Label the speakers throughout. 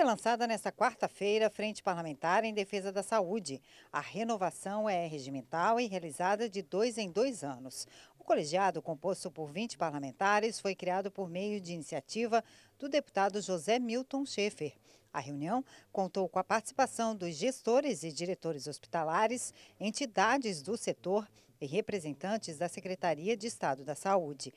Speaker 1: Foi lançada nesta quarta-feira a Frente Parlamentar em Defesa da Saúde. A renovação é regimental e realizada de dois em dois anos. O colegiado, composto por 20 parlamentares, foi criado por meio de iniciativa do deputado José Milton Schaefer. A reunião contou com a participação dos gestores e diretores hospitalares, entidades do setor e representantes da Secretaria de Estado da Saúde.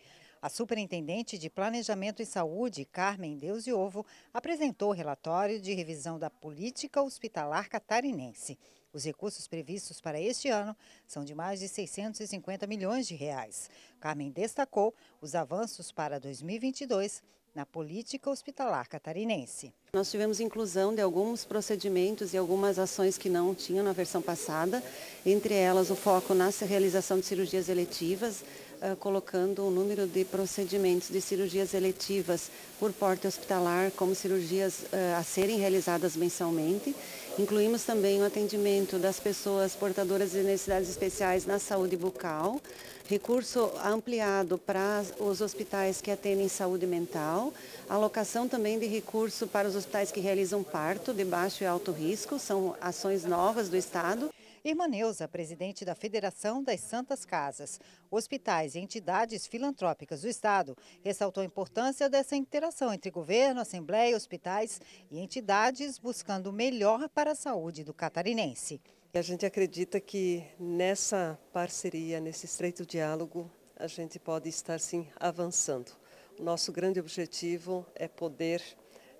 Speaker 1: A superintendente de Planejamento e Saúde, Carmen Deus e Ovo, apresentou o relatório de revisão da política hospitalar catarinense. Os recursos previstos para este ano são de mais de 650 milhões de reais. Carmen destacou os avanços para 2022 na política hospitalar catarinense.
Speaker 2: Nós tivemos inclusão de alguns procedimentos e algumas ações que não tinham na versão passada, entre elas o foco na realização de cirurgias eletivas, uh, colocando o número de procedimentos de cirurgias eletivas por porte hospitalar como cirurgias uh, a serem realizadas mensalmente. Incluímos também o atendimento das pessoas portadoras de necessidades especiais na saúde bucal, recurso ampliado para os hospitais que atendem saúde mental, alocação também de recurso para os hospitais que realizam parto de baixo e alto risco, são ações novas do Estado.
Speaker 1: Irmã Neuza, presidente da Federação das Santas Casas, hospitais e entidades filantrópicas do Estado, ressaltou a importância dessa interação entre governo, assembleia, hospitais e entidades buscando o melhor para a saúde do catarinense. A gente
Speaker 3: acredita que nessa parceria, nesse estreito diálogo, a gente pode estar sim avançando. O nosso grande objetivo é poder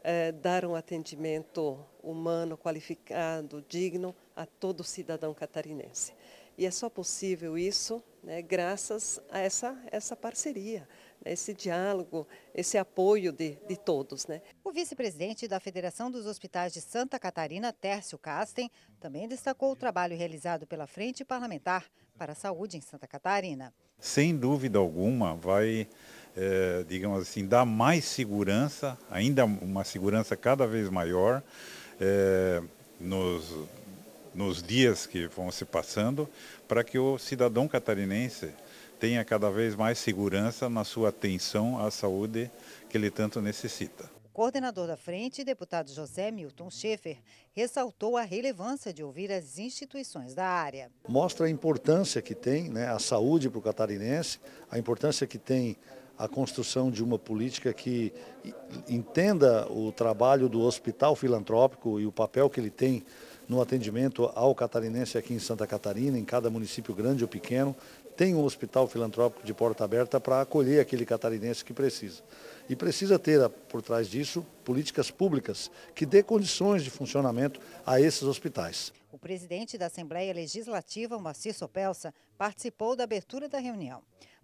Speaker 3: é, dar um atendimento humano, qualificado, digno a todo cidadão catarinense. E é só possível isso né, graças a essa, essa parceria, né, esse diálogo, esse apoio de, de todos. Né.
Speaker 1: O vice-presidente da Federação dos Hospitais de Santa Catarina, Tércio Casten, também destacou o trabalho realizado pela Frente Parlamentar para a Saúde em Santa Catarina.
Speaker 4: Sem dúvida alguma, vai é, digamos assim, dar mais segurança, ainda uma segurança cada vez maior é, nos, nos dias que vão se passando, para que o cidadão catarinense tenha cada vez mais segurança na sua atenção à saúde que ele tanto necessita.
Speaker 1: O coordenador da frente, deputado José Milton Schaefer, ressaltou a relevância de ouvir as instituições da área.
Speaker 5: Mostra a importância que tem né, a saúde para o catarinense, a importância que tem a construção de uma política que entenda o trabalho do hospital filantrópico e o papel que ele tem no atendimento ao catarinense aqui em Santa Catarina, em cada município grande ou pequeno, tem um hospital filantrópico de porta aberta para acolher aquele catarinense que precisa. E precisa ter, ah, por trás disso, políticas públicas que dê condições de funcionamento a esses hospitais.
Speaker 1: O presidente da Assembleia Legislativa, Maciço Pelsa, participou da abertura da reunião.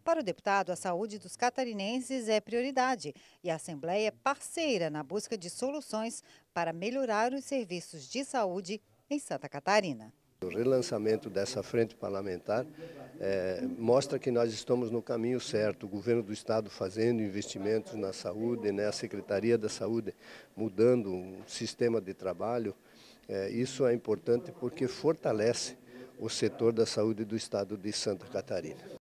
Speaker 1: Para o deputado, a saúde dos catarinenses é prioridade e a Assembleia é parceira na busca de soluções para melhorar os serviços de saúde em Santa Catarina.
Speaker 5: O relançamento dessa frente parlamentar é, mostra que nós estamos no caminho certo, o governo do Estado fazendo investimentos na saúde, né, a Secretaria da Saúde mudando o sistema de trabalho. É, isso é importante porque fortalece
Speaker 1: o setor da saúde do Estado de Santa Catarina.